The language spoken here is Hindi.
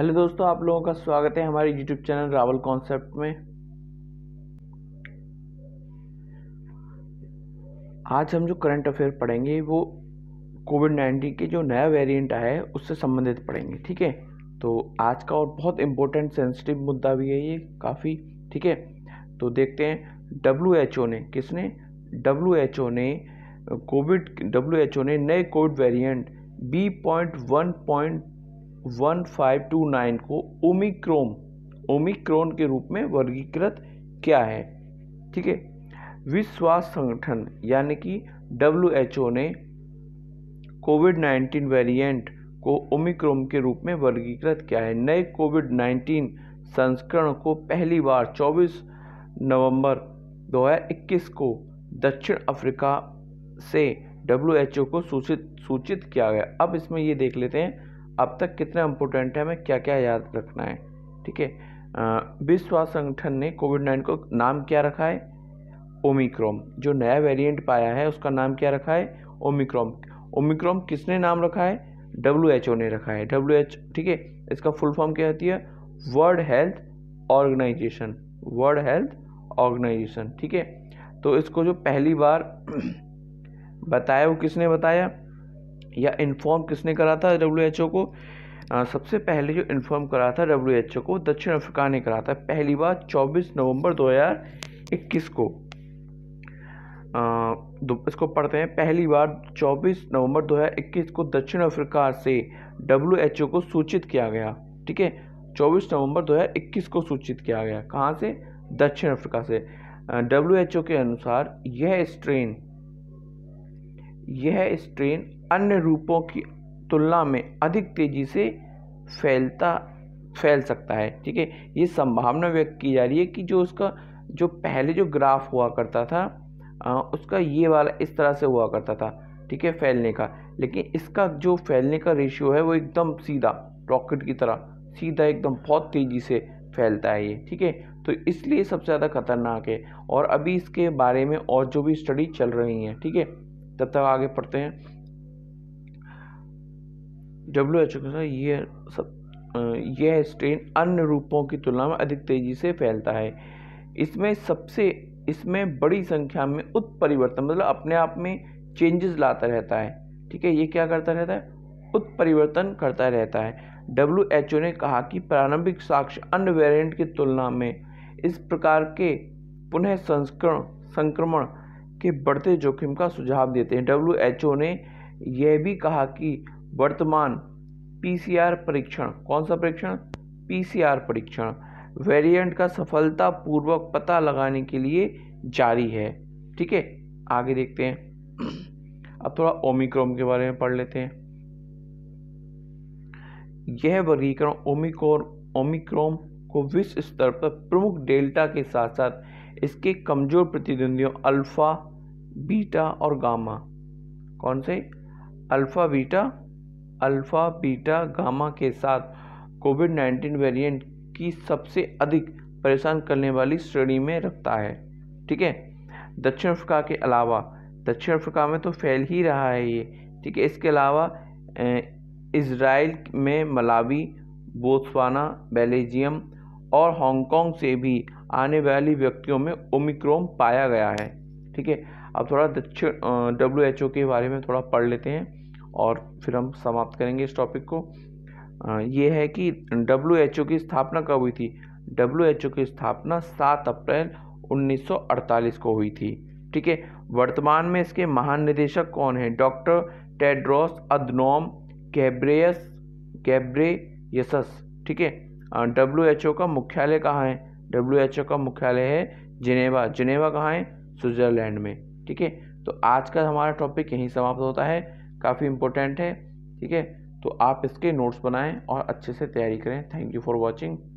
हेलो दोस्तों आप लोगों का स्वागत है हमारे यूट्यूब चैनल रावल कॉन्सेप्ट में आज हम जो करंट अफेयर पढ़ेंगे वो कोविड नाइन्टीन के जो नया वेरिएंट आया है उससे संबंधित पढ़ेंगे ठीक है तो आज का और बहुत इम्पोर्टेंट सेंसिटिव मुद्दा भी है ये काफ़ी ठीक है तो देखते हैं डब्ल्यू एच ओ ने किसने डब्ल्यू एच ओ ने कोविड डब्ल्यू एच ओ ने नए covid variant B point one point 1529 को ओमिक्रोम ओमिक्रोन के रूप में वर्गीकृत किया है ठीक है विश्व स्वास्थ्य संगठन यानी कि डब्ल्यू ने कोविड 19 वेरिएंट को ओमिक्रोम के रूप में वर्गीकृत किया है नए कोविड 19 संस्करण को पहली बार 24 नवंबर 2021 को दक्षिण अफ्रीका से डब्ल्यू को सूचित सूचित किया गया अब इसमें ये देख लेते हैं अब तक कितना इम्पोर्टेंट है हमें क्या क्या याद रखना है ठीक है विश्व स्वास्थ्य संगठन ने कोविड नाइन को नाम क्या रखा है ओमिक्रोम जो नया वेरिएंट पाया है उसका नाम क्या रखा है ओमिक्रोम ओमिक्रोम किसने नाम रखा है डब्ल्यू एच ओ ने रखा है डब्ल्यू एच ठीक है इसका फुल फॉर्म क्या होती है world health organization world health organization ठीक है तो इसको जो पहली बार बताया वो किसने बताया या इन्फॉर्म किसने करा था डब्ल्यू को आ, सबसे पहले जो इन्फॉर्म करा था डब्ल्यू को दक्षिण अफ्रीका ने करा था पहली बार 24 नवंबर 2021 को आ, इसको पढ़ते हैं पहली बार 24 नवंबर 2021 को दक्षिण अफ्रीका से डब्ल्यू को सूचित किया गया ठीक है 24 नवंबर 2021 को सूचित किया गया कहाँ से दक्षिण अफ्रीका से डब्ल्यू के अनुसार यह स्ट्रेन यह स्ट्रेन अन्य रूपों की तुलना में अधिक तेज़ी से फैलता फैल सकता है ठीक है ये संभावना व्यक्त की जा रही है कि जो उसका जो पहले जो ग्राफ हुआ करता था आ, उसका ये वाला इस तरह से हुआ करता था ठीक है फैलने का लेकिन इसका जो फैलने का रेशियो है वो एकदम सीधा रॉकेट की तरह सीधा एकदम बहुत तेज़ी से फैलता है ये ठीक है तो इसलिए सबसे ज़्यादा खतरनाक है और अभी इसके बारे में और जो भी स्टडी चल रही हैं ठीक है थीके? तब तक आगे पढ़ते हैं डब्ल्यू एच ओ यह सब यह स्ट्रेन अन्य रूपों की तुलना में अधिक तेजी से फैलता है इसमें सबसे इसमें बड़ी संख्या में उत्परिवर्तन मतलब अपने आप में चेंजेस लाता रहता है ठीक है ये क्या करता रहता है उत्परिवर्तन करता रहता है डब्ल्यू एच ओ ने कहा कि प्रारंभिक साक्ष्य अन्य वेरिएंट की तुलना में इस प्रकार के पुनः संस्करण संक्रमण के बढ़ते जोखिम का सुझाव देते हैं डब्ल्यू ने यह भी कहा कि वर्तमान पीसीआर परीक्षण कौन सा परीक्षण पीसीआर परीक्षण वेरिएंट का सफलतापूर्वक पता लगाने के लिए जारी है ठीक है आगे देखते हैं अब थोड़ा ओमिक्रोम के बारे में पढ़ लेते हैं यह वर्गीकरण ओमिक्रोन ओमिक्रॉन को विश्व स्तर पर प्रमुख डेल्टा के साथ साथ इसके कमज़ोर प्रतिद्वंदियों अल्फ़ा बीटा और गामा कौन से alpha beta alpha beta gamma के साथ कोविड 19 वेरिएंट की सबसे अधिक परेशान करने वाली श्रेणी में रखता है ठीक है दक्षिण अफ्रीका के अलावा दक्षिण अफ्रीका में तो फैल ही रहा है ये ठीक है इसके अलावा इसराइल में मलावी बोत्सवाना बेल्जियम और हांगकांग से भी आने वाली व्यक्तियों में ओमिक्रोम पाया गया है ठीक है अब थोड़ा दक्षिण डब्ल्यू एच ओ के बारे में थोड़ा पढ़ लेते हैं और फिर हम समाप्त करेंगे इस टॉपिक को ये है कि डब्ल्यू एच ओ की स्थापना कब हुई थी डब्ल्यू एच ओ की स्थापना सात अप्रैल 1948 को हुई थी ठीक है वर्तमान में इसके महानिदेशक कौन है doctor Tedros Adhanom Ghebreyesus Ghebreyesus ठीक है डब्ल्यू एच ओ का मुख्यालय कहाँ है डब्ल्यू एच ओ का मुख्यालय है जिनेवा जिनेवा कहाँ है स्विट्ज़रलैंड में ठीक है तो आज का हमारा टॉपिक यहीं समाप्त होता है काफ़ी इम्पोर्टेंट है ठीक है तो आप इसके नोट्स बनाएं और अच्छे से तैयारी करें थैंक यू फॉर वॉचिंग